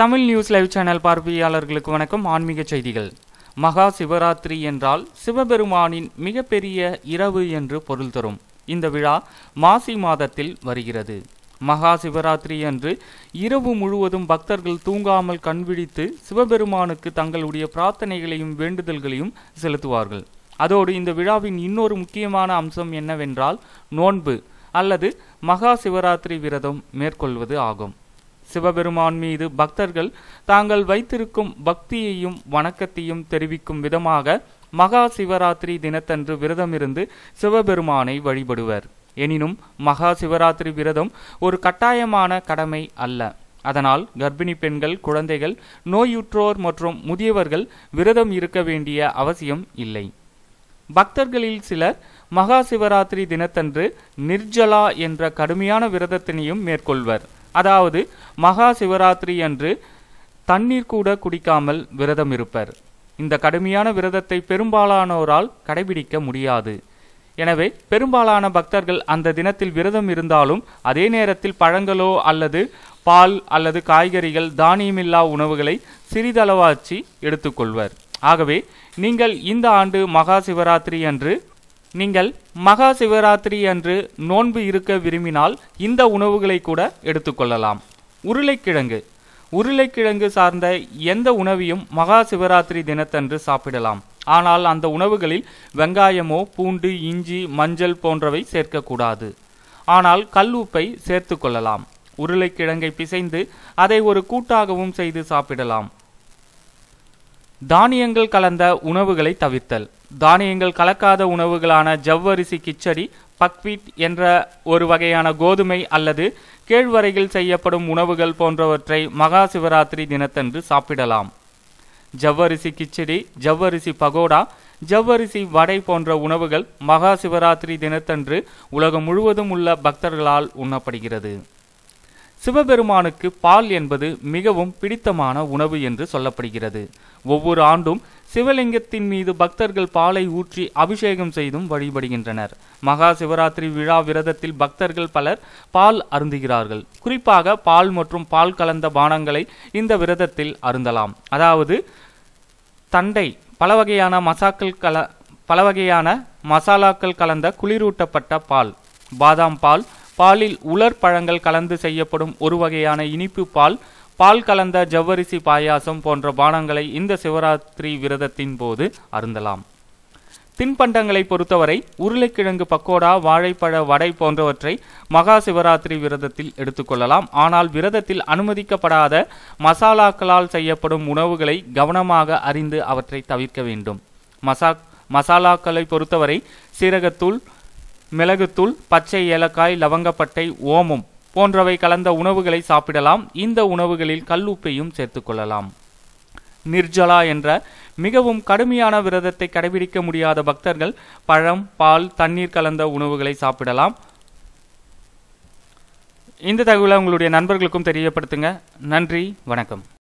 Tamil news live channel பார்வையாளர்களுக்கு வணக்கம் ஆன்மீக செய்திகள் மகா சிவராத்திரி என்றால் சிவபெருமானின் மிகப்பெரிய இரவு என்று பொருள் தரும் இந்த விழா மாசி மாதத்தில் வருகிறது மகா சிவராத்திரி அன்று இரவு முழுவதும் பக்தர்கள் தூங்காமல் கண்விழித்து சிவபெருமானுக்கு தங்களுடைய பிரார்த்தனைகளையும் வேண்டுதல்களையும் செலுத்துவார்கள் அதோடு இந்த விழாவின் இன்னொரு முக்கியமான அம்சம் என்னவென்றால் நோன்பு அல்லது மகா சிவராத்திரி விரதம் மேற்கொள்வது ஆகும் சிவபெருமான் மீது பக்தர்கள் தாங்கள் வைத்திருக்கும் பக்தியையும் வணக்கத்தையும் தெரிவிக்கும் விதமாக மகா சிவராத்திரி தினத்தன்று விரதமிருந்து சிவபெருமானை வழிபடுவர் எனினும் மகா சிவராத்திரி விரதம் ஒரு கட்டாயமான கடமை அல்ல அதனால் கர்ப்பிணி பெண்கள் குழந்தைகள் நோயுற்றோர் மற்றும் முதியவர்கள் விரதம் இருக்க வேண்டிய அவசியம் இல்லை பக்தர்களில் சிலர் மகா சிவராத்திரி தினத்தன்று நிர்ஜலா என்ற கடுமையான விரதத்தினையும் மேற்கொள்வர் அதாவது மகா சிவராத்திரி அன்று தண்ணீர் கூட குடிக்காமல் விரதம் இருப்பர் இந்த கடுமையான விரதத்தை பெரும்பாலானோரால் கடைபிடிக்க முடியாது எனவே பெரும்பாலான பக்தர்கள் அந்த தினத்தில் விரதம் இருந்தாலும் அதே நேரத்தில் பழங்களோ அல்லது பால் அல்லது காய்கறிகள் தானியமில்லா உணவுகளை சிறிதளவாச்சு எடுத்துக்கொள்வர் ஆகவே நீங்கள் இந்த ஆண்டு மகா சிவராத்திரி அன்று நீங்கள் மகா சிவராத்திரி அன்று நோன்பு இருக்க விரும்பினால் இந்த உணவுகளை கூட எடுத்துக்கொள்ளலாம் உருளைக்கிழங்கு உருளைக்கிழங்கு சார்ந்த எந்த உணவையும் மகா சிவராத்திரி தினத்தன்று சாப்பிடலாம் ஆனால் அந்த உணவுகளில் வெங்காயமோ பூண்டு இஞ்சி மஞ்சள் போன்றவை சேர்க்கக்கூடாது ஆனால் கல் உப்பை சேர்த்து கொள்ளலாம் உருளைக்கிழங்கை பிசைந்து அதை ஒரு கூட்டாகவும் செய்து சாப்பிடலாம் தானியங்கள் கலந்த உணவுகளை தவிர்த்தல் தானியங்கள் கலக்காத உணவுகளான ஜவ்வரிசி கிச்சடி பக்வீட் என்ற ஒரு வகையான கோதுமை அல்லது கேழ்வரையில் செய்யப்படும் உணவுகள் போன்றவற்றை மகா சிவராத்திரி தினத்தன்று சாப்பிடலாம் ஜவ்வரிசி கிச்சடி ஜவ்வரிசி பகோடா ஜவ்வரிசி வடை போன்ற உணவுகள் மகா சிவராத்திரி தினத்தன்று உலகம் முழுவதும் உள்ள பக்தர்களால் உண்ணப்படுகிறது சிவபெருமானுக்கு பால் என்பது மிகவும் பிடித்தமான உணவு என்று சொல்லப்படுகிறது ஒவ்வொரு ஆண்டும் சிவலிங்கத்தின் மீது பக்தர்கள் பாலை ஊற்றி அபிஷேகம் செய்தும் வழிபடுகின்றனர் மகா சிவராத்திரி விழா விரதத்தில் பக்தர்கள் பலர் பால் அருந்துகிறார்கள் குறிப்பாக பால் மற்றும் பால் கலந்த பானங்களை இந்த விரதத்தில் அருந்தலாம் அதாவது தண்டை பல வகையான மசாக்கள் கல பல வகையான மசாலாக்கள் கலந்த குளிரூட்டப்பட்ட பால் பாதாம் பால் பாலில் உலர் பழங்கள் கலந்து செய்யப்படும் ஒரு வகையான இனிப்பு பால் பால் கலந்த ஜவ்வரிசி பாயாசம் போன்ற பானங்களை இந்த சிவராத்திரி விரதத்தின் போது அருந்தலாம் தின்பண்டங்களை பொறுத்தவரை உருளைக்கிழங்கு பக்கோடா வாழைப்பழ வடை போன்றவற்றை மகா சிவராத்திரி விரதத்தில் எடுத்துக்கொள்ளலாம் ஆனால் விரதத்தில் அனுமதிக்கப்படாத மசாலாக்களால் செய்யப்படும் உணவுகளை கவனமாக அறிந்து அவற்றை தவிர்க்க வேண்டும் மசா மசாலாக்களை பொறுத்தவரை சீரகத்தூள் மிளகுத்தூள் பச்சை ஏலக்காய் லவங்கப்பட்டை ஓமம் போன்றவை கலந்த உணவுகளை சாப்பிடலாம் இந்த உணவுகளில் கல்லுப்பையும் சேர்த்துக்கொள்ளலாம் நிர்ஜலா என்ற மிகவும் கடுமையான விரதத்தை கடைபிடிக்க முடியாத பக்தர்கள் பழம் பால் தண்ணீர் கலந்த உணவுகளை சாப்பிடலாம் இந்த தகவலை உங்களுடைய நண்பர்களுக்கும் தெரியப்படுத்துங்க நன்றி வணக்கம்